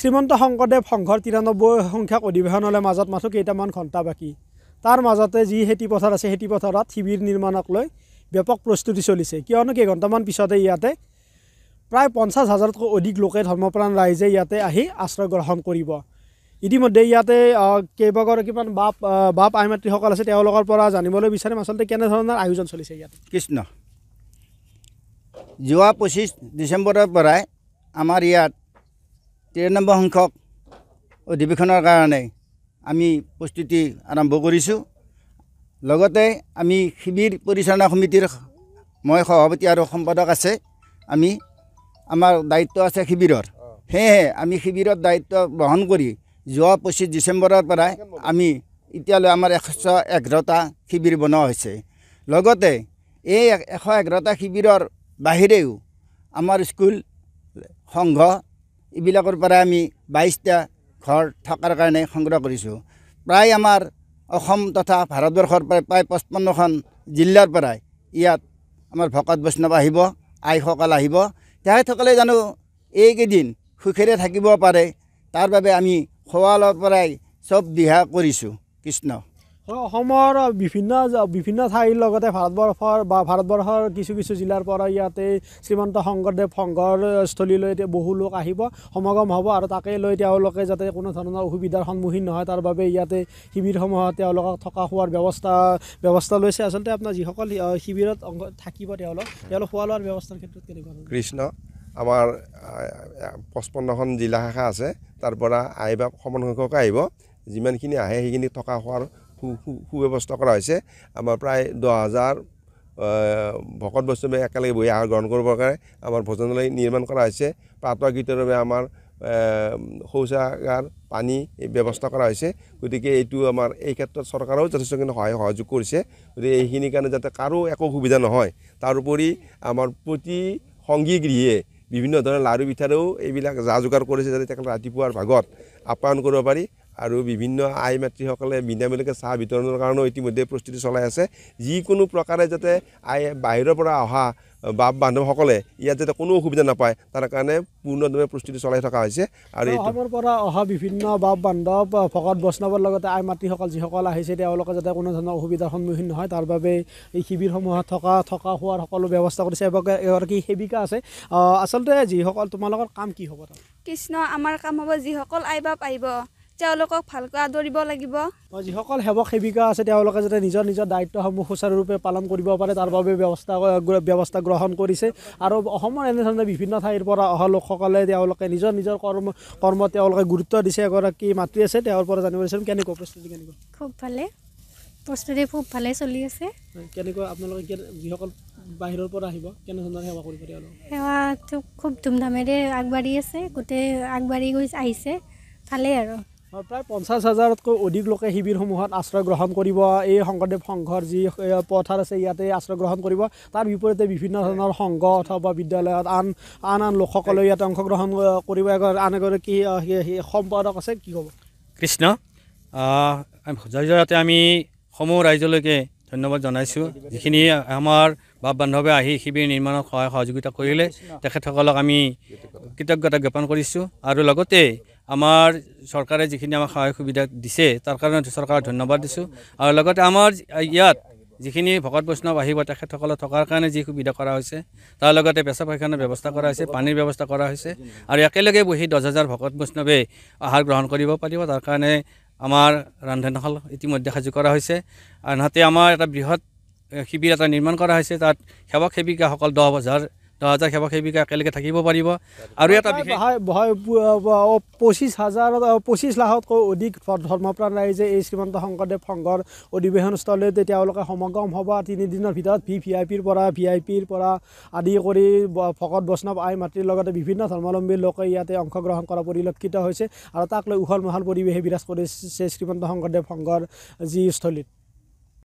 শ্ৰীমন্ত শংকৰদেৱ সংঘৰ তিৰানব্বৈ সংখ্যক অধিৱেশনলৈ মাজত মাথো কেইটামান ঘণ্টা বাকী তাৰ মাজতে যি খেতিপথাৰ আছে খেতিপথাৰত শিবিৰ নিৰ্মাণক লৈ ব্যাপক প্ৰস্তুতি চলিছে কিয়নো কেইঘণ্টামান পিছতে ইয়াতে প্ৰায় পঞ্চাছ হাজাৰতকৈ অধিক লোকে ধৰ্মপ্ৰাণ ৰাইজে ইয়াতে আহি আশ্ৰয় গ্ৰহণ কৰিব ইতিমধ্যে ইয়াতে কেইবাগৰাকীমান বাপ বাপ আই মাতৃসকল আছে তেওঁলোকৰ পৰা জানিবলৈ বিচাৰিম আচলতে কেনেধৰণৰ আয়োজন চলিছে ইয়াত কৃষ্ণ যোৱা পঁচিছ ডিচেম্বৰৰ পৰাই আমাৰ ইয়াত তিৰানব্বৈ সংখ্যক অধিৱেশনৰ কাৰণে আমি প্ৰস্তুতি আৰম্ভ কৰিছোঁ লগতে আমি শিবিৰ পৰিচালনা সমিতিৰ মই সভাপতি আৰু সম্পাদক আছে আমি আমাৰ দায়িত্ব আছে শিবিৰৰ সেয়েহে আমি শিবিৰত দায়িত্ব বহন কৰি যোৱা পঁচিছ ডিচেম্বৰৰ পৰাই আমি এতিয়ালৈ আমাৰ এশ এঘাৰটা শিবিৰ বনোৱা হৈছে লগতে এই এশ এঘাৰটা শিবিৰৰ বাহিৰেও আমাৰ স্কুল সংঘ এইবিলাকৰ পৰা আমি বাইছটা ঘৰ থকাৰ কাৰণে সংগ্ৰহ কৰিছোঁ প্ৰায় আমাৰ অসম তথা ভাৰতবৰ্ষৰ পৰা প্ৰায় পঁচপন্নখন জিলাৰ পৰাই ইয়াত আমাৰ ভকত বৈষ্ণৱ আহিব আইসকল আহিব তেখেতসকলে জানো এইকেইদিন সুখেৰে থাকিব পাৰে তাৰ বাবে আমি খোৱালৰ পৰাই চব দিহা কৰিছোঁ কৃষ্ণ অসমৰ বিভিন্ন বিভিন্ন ঠাইৰ লগতে ভাৰতবৰ্ষৰ বা ভাৰতবৰ্ষৰ কিছু কিছু জিলাৰ পৰা ইয়াতে শ্ৰীমন্ত শংকৰদেৱ সংঘৰস্থলীলৈ এতিয়া বহু লোক আহিব সমাগম হ'ব আৰু তাকে লৈ তেওঁলোকে যাতে কোনো ধৰণৰ অসুবিধাৰ সন্মুখীন নহয় তাৰ বাবে ইয়াতে শিবিৰসমূহত তেওঁলোকক থকা খোৱাৰ ব্যৱস্থা ব্যৱস্থা লৈছে আচলতে আপোনাৰ যিসকল শিবিৰত অংশ থাকিব তেওঁলোক তেওঁলোক খোৱা লোৱাৰ ব্যৱস্থাৰ ক্ষেত্ৰত কেনেকুৱা কৃষ্ণ আমাৰ পঁচপন্নখন জিলা শাখা আছে তাৰ পৰা আহিব সমান সংখ্যক আহিব যিমানখিনি আহে সেইখিনি থকা খোৱাৰ সু সুব্যৱস্থা কৰা হৈছে আমাৰ প্ৰায় দহ হাজাৰ ভকত বৈষ্ণৱে একেলগে বহি আহাৰ গ্ৰহণ কৰিবৰ কাৰণে আমাৰ ভোজনালয় নিৰ্মাণ কৰা হৈছে প্ৰাতৰ গীতৰ বাবে আমাৰ শৌচাগাৰ পানী ব্যৱস্থা কৰা হৈছে গতিকে এইটো আমাৰ এই ক্ষেত্ৰত চৰকাৰেও যথেষ্টখিনি সহায় সহযোগ কৰিছে গতিকে এইখিনিৰ কাৰণে যাতে কাৰো একো সুবিধা নহয় তাৰোপৰি আমাৰ প্ৰতি সংগী গৃহীয়ে বিভিন্ন ধৰণৰ লাড়ু পিঠাৰেও এইবিলাক যা যোগাৰ কৰিছে যাতে তেখেতে ৰাতিপুৱাৰ ভাগত আপ্যায়ন কৰিব পাৰি আৰু বিভিন্ন আই মাতৃসকলে বিনামূলীয়াকৈ চাহ বিতৰণৰ কাৰণেও ইতিমধ্যে প্ৰস্তুতি চলাই আছে যিকোনো প্ৰকাৰে যাতে আই বাহিৰৰ পৰা অহা বাপ বান্ধৱসকলে ইয়াত যাতে কোনো অসুবিধা নাপায় তাৰ কাৰণে পূৰ্ণভাৱে প্ৰস্তুতি চলাই থকা হৈছে আৰু অসমৰ পৰা অহা বিভিন্ন বাপ বান্ধৱ ভকত বৈষ্ণৱৰ লগতে আই মাতৃসকল যিসকল আহিছে তেওঁলোকে যাতে কোনো ধৰণৰ অসুবিধাৰ সন্মুখীন নহয় তাৰ বাবে এই শিবিৰসমূহত থকা থকা খোৱাৰ সকলো ব্যৱস্থা কৰিছে এগৰাকী সেৱিকা আছে আচলতে যিসকল তোমালোকৰ কাম কি হ'ব কৃষ্ণ আমাৰ কাম হ'ব যিসকল আই বাপ আহিব তেওঁলোকক ভালকৈ আদৰিব লাগিব যিসকল সেৱক সেৱিকা আছে তেওঁলোকে যাতে নিজৰ নিজৰ দায়িত্বসমূহ সুচাৰুৰূপে পালন কৰিব পাৰে তাৰ বাবে ব্যৱস্থা ব্যৱস্থা গ্ৰহণ কৰিছে আৰু অসমৰ এনেধৰণে বিভিন্ন ঠাইৰ পৰা অহা লোকসকলে তেওঁলোকে নিজৰ নিজৰ কৰ্ম কৰ্মত তেওঁলোকে গুৰুত্ব দিছে এগৰাকী মাতৃ আছে তেওঁৰ পৰা জানিব বিচাৰিম কেনেকুৱা প্ৰস্তুতি কেনেকুৱা খুব ভালে প্ৰস্তুতি খুব ভালে চলি আছে কেনেকুৱা আপোনালোকে যিসকল বাহিৰৰ পৰা আহিব কেনেধৰণৰ সেৱা কৰিব তেওঁলোকে সেৱাটো খুব ধুমধামেৰে আগবাঢ়ি আছে গোটেই আগবাঢ়ি গৈ আহিছে ভালেই আৰু প্ৰায় পঞ্চাছ হাজাৰতকৈ অধিক লোকে শিবিৰসমূহত আশ্ৰয় গ্ৰহণ কৰিব এই শংকৰদেৱ সংঘৰ যি পথাৰ আছে ইয়াতে আশ্ৰয় গ্ৰহণ কৰিব তাৰ বিপৰীতে বিভিন্ন ধৰণৰ সংঘ অথবা বিদ্যালয়ত আন আন আন লোকসকলেও ইয়াতে অংশগ্ৰহণ কৰিব আন এগৰাকী সম্পাদক আছে কি হ'ব কৃষ্ণ জয়জয়তে আমি সমূহ ৰাইজলৈকে ধন্যবাদ জনাইছোঁ যিখিনি আমাৰ বাপ বান্ধৱে আহি শিবিৰ নিৰ্মাণত সহায় সহযোগিতা কৰিলে তেখেতসকলক আমি কৃতজ্ঞতা জ্ঞাপন কৰিছোঁ আৰু লগতে আমাৰ চৰকাৰে যিখিনি আমাক সহায় সুবিধা দিছে তাৰ কাৰণে চৰকাৰক ধন্যবাদ দিছোঁ আৰু লগতে আমাৰ ইয়াত যিখিনি ভকত বৈষ্ণৱ আহিব তেখেতসকলক থকাৰ কাৰণে যি সুবিধা কৰা হৈছে তাৰ লগতে পেচা পায়খানাৰ ব্যৱস্থা কৰা হৈছে পানীৰ ব্যৱস্থা কৰা হৈছে আৰু একেলগে বহি দহ হাজাৰ ভকত বৈষ্ণৱে আহাৰ গ্ৰহণ কৰিব পাৰিব তাৰ কাৰণে আমাৰ ৰন্ধনশাল ইতিমধ্যে সাজু কৰা হৈছে আনহাতে আমাৰ এটা বৃহৎ শিবিৰ এটা নিৰ্মাণ কৰা হৈছে তাত সেৱক সেৱিকাসকল দহ হাজাৰ দহ সেৱিকা একেলগে থাকিব পাৰিব আৰু এটা পঁচিছ হাজাৰত পঁচিছ লাখতকৈ অধিক ধৰ্মপ্ৰাণ ৰাইজে এই শ্ৰীমন্ত শংকৰদেৱ সংঘৰ অধিৱেশনস্থলীত তেওঁলোকে সমাগম হ'ব তিনিদিনৰ ভিতৰত ভি ভি আই পিৰ পৰা ভি আই পিৰ পৰা আদি কৰি ভকত বৈষ্ণৱ আই মাতৃৰ লগতে বিভিন্ন ধৰ্মাৱলম্বী লোকে ইয়াতে অংশগ্ৰহণ কৰা পৰিলক্ষিত হৈছে আৰু তাক লৈ উহল মহল পৰিৱেশে বিৰাজ কৰিছে শ্ৰীমন্ত শংকৰদেৱ সংঘৰ যি স্থলীত